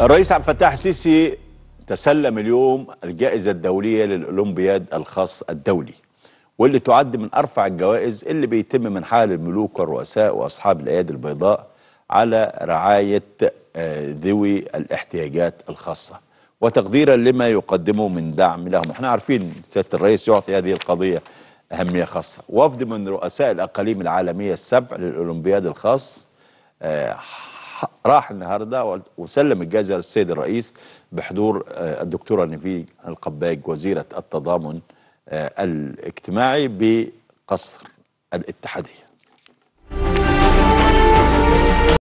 الرئيس عبد الفتاح السيسي تسلم اليوم الجائزة الدولية للأولمبياد الخاص الدولي واللي تعد من أرفع الجوائز اللي بيتم من حال الملوك والرؤساء وأصحاب الأيادي البيضاء على رعاية آه، ذوي الاحتياجات الخاصة وتقديرا لما يقدمه من دعم لهم احنا عارفين سيادة الرئيس يعطي هذه القضية أهمية خاصة وفد من رؤساء الأقاليم العالمية السبع للأولمبياد الخاص آه، راح النهارده وسلم الجائزه للسيد الرئيس بحضور آه، الدكتوره نيفي القباج وزيره التضامن آه، الاجتماعي بقصر الاتحاديه